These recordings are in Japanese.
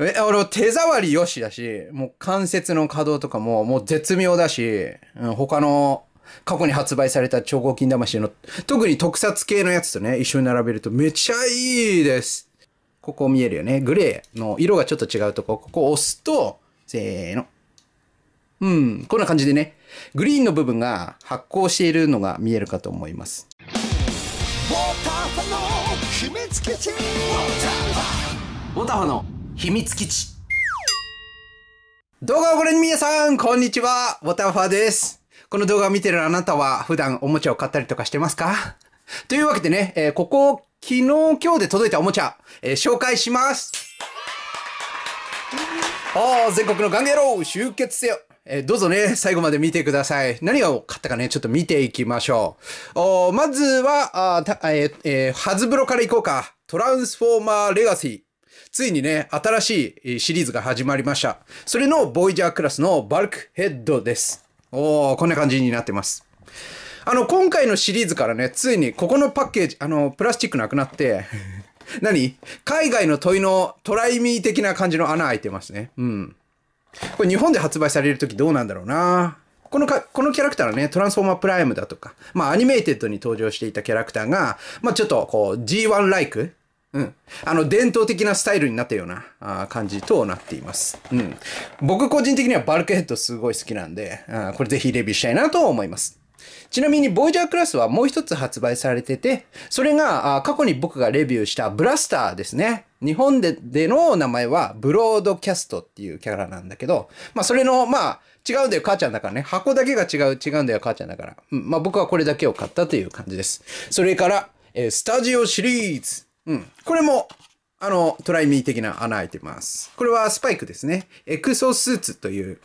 え俺手触りよしだし、もう関節の可動とかももう絶妙だし、うん、他の過去に発売された超合金魂の、特に特撮系のやつとね、一緒に並べるとめちゃいいです。ここ見えるよね。グレーの色がちょっと違うとこ、ここ押すと、せーの。うん、こんな感じでね、グリーンの部分が発光しているのが見えるかと思います。ウォーターファの秘密基地ウォーターファの秘密基地。動画をご覧の皆さん、こんにちは。ウォタファーです。この動画を見てるあなたは普段おもちゃを買ったりとかしてますかというわけでね、えー、ここ、昨日、今日で届いたおもちゃ、えー、紹介します。ああ、全国のガンゲロー、集結せよ。えー、どうぞね、最後まで見てください。何を買ったかね、ちょっと見ていきましょう。おまずは、あえーえー、ハズブロからいこうか。トランスフォーマーレガシー。ついにね、新しいシリーズが始まりました。それのボイジャークラスのバルクヘッドです。おー、こんな感じになってます。あの、今回のシリーズからね、ついにここのパッケージ、あの、プラスチックなくなって、何海外の問いのトライミー的な感じの穴開いてますね。うん。これ日本で発売される時どうなんだろうなこのか、このキャラクターはね、トランスフォーマープライムだとか、まあアニメイテッドに登場していたキャラクターが、まあちょっとこう G1 ライクうん。あの、伝統的なスタイルになったようなあ感じとなっています。うん。僕個人的にはバルクヘッドすごい好きなんで、あこれぜひレビューしたいなと思います。ちなみに、ボイジャークラスはもう一つ発売されてて、それが過去に僕がレビューしたブラスターですね。日本ででの名前はブロードキャストっていうキャラなんだけど、まあそれの、まあ違うんだよ母ちゃんだからね。箱だけが違う、違うんだよ母ちゃんだから。うん、まあ僕はこれだけを買ったという感じです。それから、えー、スタジオシリーズ。うん。これも、あの、トライミー的な穴開いてます。これはスパイクですね。エクソスーツという、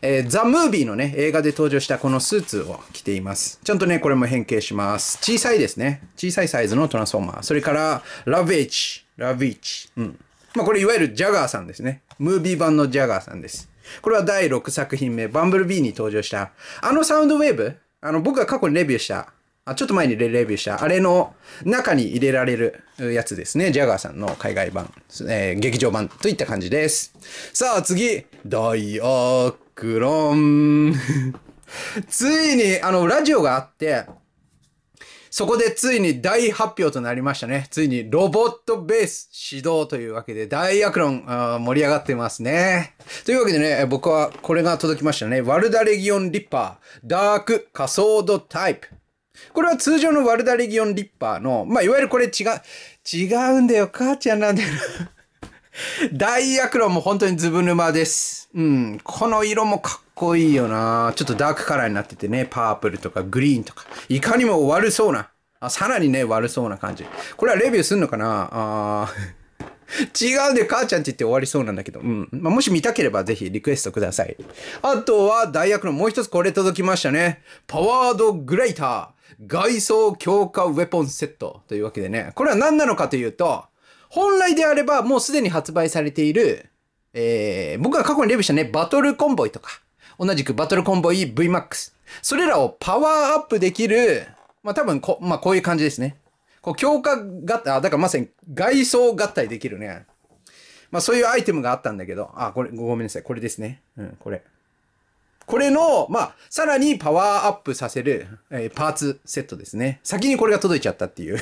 えー、ザ・ムービーのね、映画で登場したこのスーツを着ています。ちゃんとね、これも変形します。小さいですね。小さいサイズのトランスフォーマー。それから、ラベッチ。ラィーチ。うん。まあ、これいわゆるジャガーさんですね。ムービー版のジャガーさんです。これは第6作品目、バンブルビーに登場した、あのサウンドウェーブ、あの、僕が過去にレビューした、あ、ちょっと前にレビューした、あれの中に入れられるやつですね。ジャガーさんの海外版、えー、劇場版といった感じです。さあ、次、ダイアクロン。ついに、あの、ラジオがあって、そこでついに大発表となりましたね。ついにロボットベース始動というわけで大アクロン盛り上がってますね。というわけでね、僕はこれが届きましたね。ワルダレギオンリッパー、ダーク仮想度タイプ。これは通常のワルダレギオンリッパーの、まあ、いわゆるこれ違う、違うんだよ、母ちゃんなんだよ。ダイクロンも本当にズブ沼です。うん。この色もかっこいいよなちょっとダークカラーになっててね、パープルとかグリーンとか。いかにも悪そうな。あ、さらにね、悪そうな感じ。これはレビューすんのかなあ 違うんで、母ちゃんって言って終わりそうなんだけど。うん。まあ、もし見たければぜひリクエストください。あとは、ダイクロン。もう一つこれ届きましたね。パワードグレイター。外装強化ウェポンセットというわけでね、これは何なのかというと、本来であればもうすでに発売されている、えー、僕が過去にレビューしたね、バトルコンボイとか、同じくバトルコンボイ VMAX。それらをパワーアップできる、まあ多分こ、まあこういう感じですね。こう強化合体、あ、だからまさに外装合体できるね。まあそういうアイテムがあったんだけど、あ、これ、ごめんなさい。これですね。うん、これ。これの、まあ、さらにパワーアップさせる、えー、パーツセットですね。先にこれが届いちゃったっていう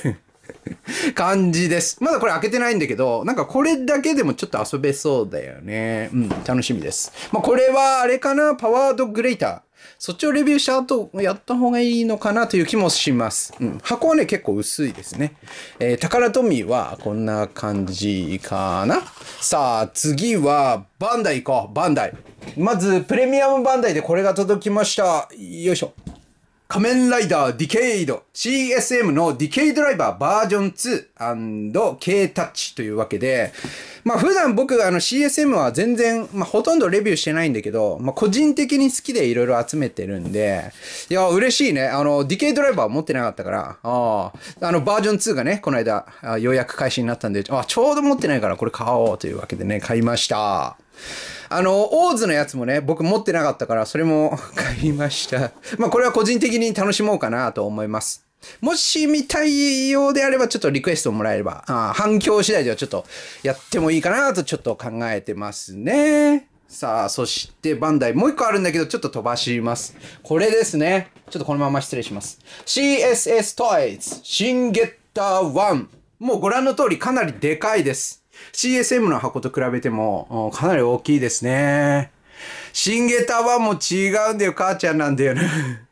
感じです。まだこれ開けてないんだけど、なんかこれだけでもちょっと遊べそうだよね。うん、楽しみです。まあ、これはあれかな、パワードグレイター。そっちをレビューした後、やった方がいいのかなという気もします。うん。箱はね、結構薄いですね。えー、宝トミーはこんな感じかな。さあ、次は、バンダイ行こう。バンダイ。まず、プレミアムバンダイでこれが届きました。よいしょ。仮面ライダーディケイド CSM のディケイドライバーバージョン 2&K タッチというわけで、まあ普段僕あの CSM は全然、まあほとんどレビューしてないんだけど、まあ個人的に好きでいろいろ集めてるんで、いや、嬉しいね。あの、ディケイドライバー持ってなかったから、ああ、あのバージョン2がね、この間、ようやく開始になったんで、あ、ちょうど持ってないからこれ買おうというわけでね、買いました。あの、オーズのやつもね、僕持ってなかったから、それも 買いましたまあ、これは個人的に楽しもうかなと思います。もし見たいようであれば、ちょっとリクエストもらえれば、あ反響次第ではちょっとやってもいいかなとちょっと考えてますね。さあ、そしてバンダイ、もう一個あるんだけど、ちょっと飛ばします。これですね。ちょっとこのまま失礼します。CSS t o y シンゲッター1。もうご覧の通りかなりでかいです。CSM の箱と比べてもかなり大きいですね。新ゲタはもう違うんだよ、母ちゃんなんだよね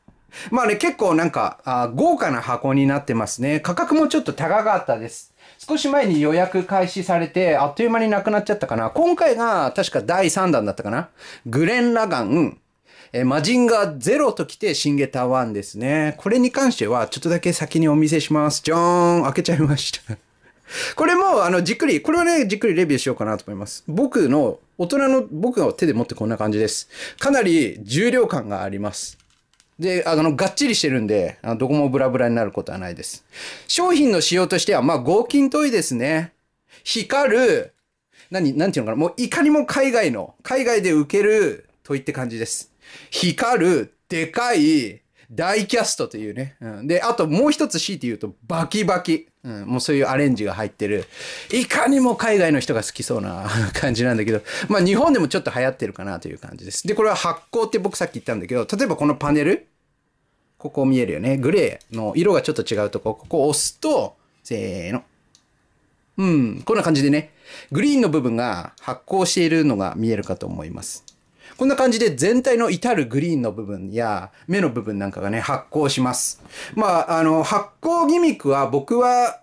まあね、結構なんかあ豪華な箱になってますね。価格もちょっと高かったです。少し前に予約開始されて、あっという間になくなっちゃったかな。今回が確か第3弾だったかな。グレン・ラガン、えマジンガー0ときて、シンゲタ1ですね。これに関しては、ちょっとだけ先にお見せします。じゃーん開けちゃいましたこれも、あの、じっくり、これはね、じっくりレビューしようかなと思います。僕の、大人の僕が手で持ってこんな感じです。かなり重量感があります。で、あの、がっちりしてるんで、あのどこもブラブラになることはないです。商品の仕様としては、まあ、合金トイですね。光る、何、なんていうのかな、もういかにも海外の、海外で受ける問いって感じです。光る、でかい、大キャストというね。うん、で、あともう一つ強いて言うと、バキバキ。うん、もうそういうアレンジが入ってる。いかにも海外の人が好きそうな 感じなんだけど、まあ日本でもちょっと流行ってるかなという感じです。で、これは発光って僕さっき言ったんだけど、例えばこのパネル、ここ見えるよね。グレーの色がちょっと違うとこ、ここを押すと、せーの。うん、こんな感じでね、グリーンの部分が発光しているのが見えるかと思います。こんな感じで全体の至るグリーンの部分や目の部分なんかがね、発光します。まあ、あの、発光ギミックは僕は、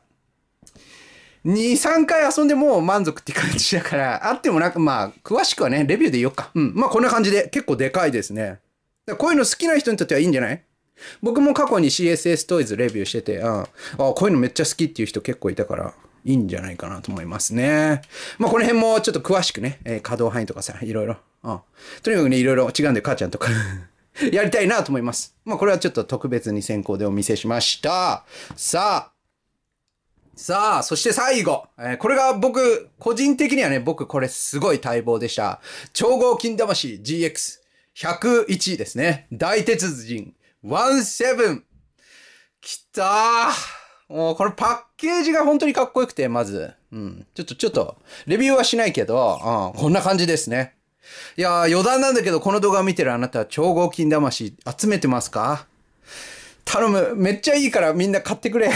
2、3回遊んでも満足って感じだから、あってもなんかまあ、詳しくはね、レビューで言おうか。うん。まあ、こんな感じで結構でかいですね。だこういうの好きな人にとってはいいんじゃない僕も過去に CSS トイズレビューしてて、うん。あこういうのめっちゃ好きっていう人結構いたから。いいんじゃないかなと思いますね。まあ、この辺もちょっと詳しくね、えー、稼働範囲とかさ、いろいろうん。とにかくね、いろいろ違うんで、母ちゃんとか やりたいなと思います。まあ、これはちょっと特別に先行でお見せしました。さあ。さあ、そして最後。えー、これが僕、個人的にはね、僕これすごい待望でした。超合金魂 GX101 ですね。大鉄人17。きたー。もうこれパッケージが本当にかっこよくて、まず。うん。ちょっと、ちょっと、レビューはしないけど、うん、こんな感じですね。いや余談なんだけど、この動画を見てるあなたは超合金魂集めてますか頼む。めっちゃいいからみんな買ってくれ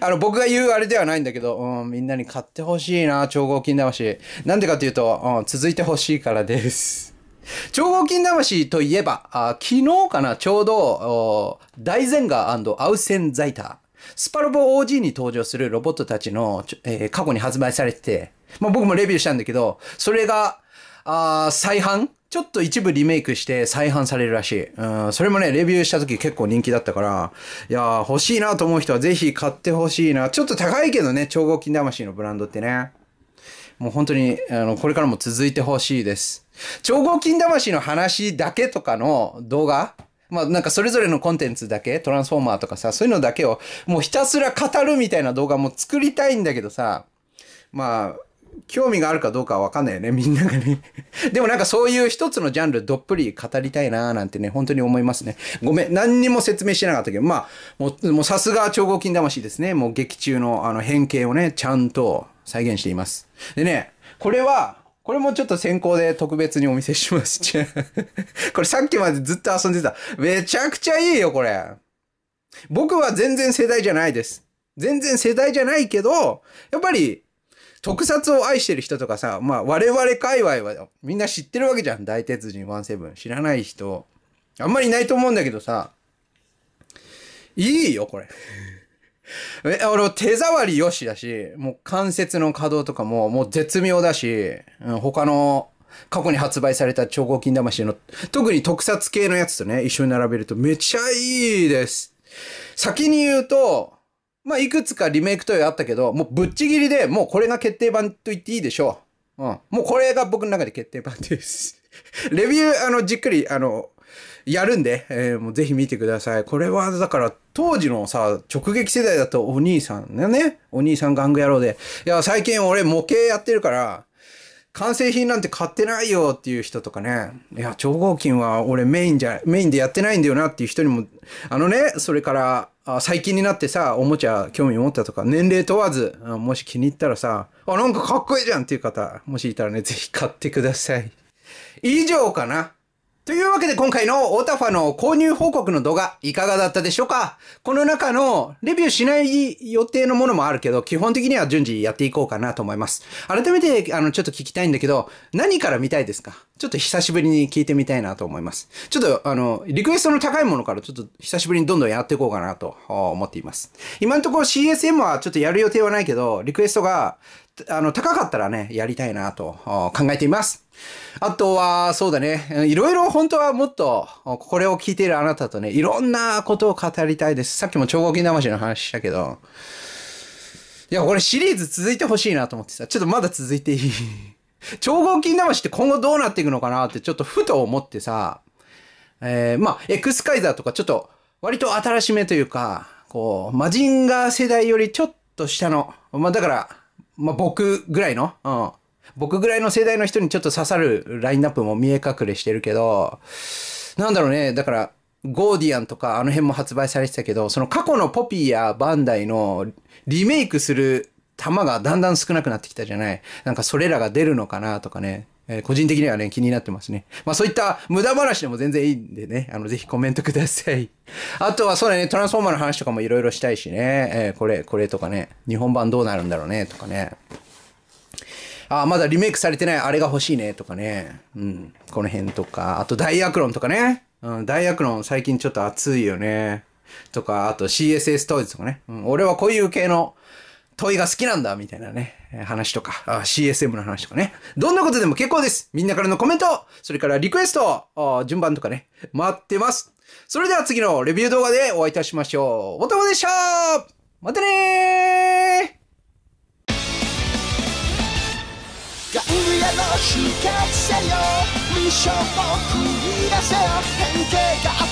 あの、僕が言うあれではないんだけど、うん、みんなに買ってほしいな、超合金魂。なんでかっていうと、うん、続いてほしいからです。超合金魂といえば、あ昨日かな、ちょうど、大前ンガーアウセンザイター。スパロボ OG に登場するロボットたちの、えー、過去に発売されてて、まあ、僕もレビューしたんだけど、それが、あ再販ちょっと一部リメイクして再販されるらしい。うん、それもね、レビューした時結構人気だったから、いや欲しいなと思う人はぜひ買ってほしいな。ちょっと高いけどね、超合金魂のブランドってね。もう本当に、あの、これからも続いてほしいです。超合金魂の話だけとかの動画まあなんかそれぞれのコンテンツだけ、トランスフォーマーとかさ、そういうのだけをもうひたすら語るみたいな動画も作りたいんだけどさ、まあ、興味があるかどうかは分かんないよねみんながね でもなんかそういう一つのジャンルどっぷり語りたいなーなんてね本当に思いますねごめん何にも説明してなかったけどまあもうさすが超合金魂ですねもう劇中のあの変形をねちゃんと再現していますでねこれはこれもちょっと先行で特別にお見せします これさっきまでずっと遊んでためちゃくちゃいいよこれ僕は全然世代じゃないです全然世代じゃないけどやっぱり特撮を愛してる人とかさ、まあ我々界隈はみんな知ってるわけじゃん。大鉄人17。知らない人。あんまりいないと思うんだけどさ、いいよ、これ。え俺手触り良しだし、もう関節の可動とかももう絶妙だし、うん、他の過去に発売された超合金魂の特に特撮系のやつとね、一緒に並べるとめっちゃいいです。先に言うと、まあ、いくつかリメイクというあったけど、もうぶっちぎりで、もうこれが決定版と言っていいでしょう。うん。もうこれが僕の中で決定版です。レビュー、あの、じっくり、あの、やるんで、えー、もうぜひ見てください。これは、だから、当時のさ、直撃世代だとお兄さんね、お兄さん玩具野郎で、いや、最近俺模型やってるから、完成品なんて買ってないよっていう人とかね、いや、超合金は俺メインじゃ、メインでやってないんだよなっていう人にも、あのね、それから、あ最近になってさ、おもちゃ興味持ったとか、年齢問わず、もし気に入ったらさ、あ、なんかかっこいいじゃんっていう方、もしいたらね、ぜひ買ってください。以上かな。というわけで今回のオタファの購入報告の動画いかがだったでしょうかこの中のレビューしない予定のものもあるけど、基本的には順次やっていこうかなと思います。改めてあのちょっと聞きたいんだけど、何から見たいですかちょっと久しぶりに聞いてみたいなと思います。ちょっとあの、リクエストの高いものからちょっと久しぶりにどんどんやっていこうかなと思っています。今のところ CSM はちょっとやる予定はないけど、リクエストがあの、高かったらね、やりたいなと考えています。あとは、そうだね、いろいろ本当はもっと、これを聞いているあなたとね、いろんなことを語りたいです。さっきも超合金魂の話したけど、いや、これシリーズ続いてほしいなと思ってさ、ちょっとまだ続いていい 超合金魂って今後どうなっていくのかなってちょっとふと思ってさ、えー、まあ、スカイザーとかちょっと割と新しめというか、こう、マジンガー世代よりちょっと下の、まあだから、まあ、僕ぐらいの、うん、僕ぐらいの世代の人にちょっと刺さるラインナップも見え隠れしてるけど、なんだろうね、だから、ゴーディアンとかあの辺も発売されてたけど、その過去のポピーやバンダイのリメイクする弾がだんだん少なくなってきたじゃない。なんかそれらが出るのかなとかね。えー、個人的にはね、気になってますね。まあそういった無駄話でも全然いいんでね、あの、ぜひコメントください。あとはそうだね、トランスフォーマーの話とかもいろいろしたいしね、えー、これ、これとかね、日本版どうなるんだろうね、とかね。あ、まだリメイクされてないあれが欲しいね、とかね。うん、この辺とか。あと、ダイアクロンとかね。うん、ダイアクロン最近ちょっと熱いよね。とか、あと CSS 当時とかね。うん、俺はこういう系の問いが好きなんだ、みたいなね、話とか、CSM の話とかね。どんなことでも結構です。みんなからのコメント、それからリクエスト、順番とかね、待ってます。それでは次のレビュー動画でお会いいたしましょう。おたまでしたまたねせよミッションを繰り出せよ変形憧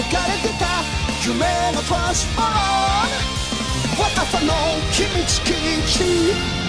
れてた夢のトランスフォームは朝の君チキンチ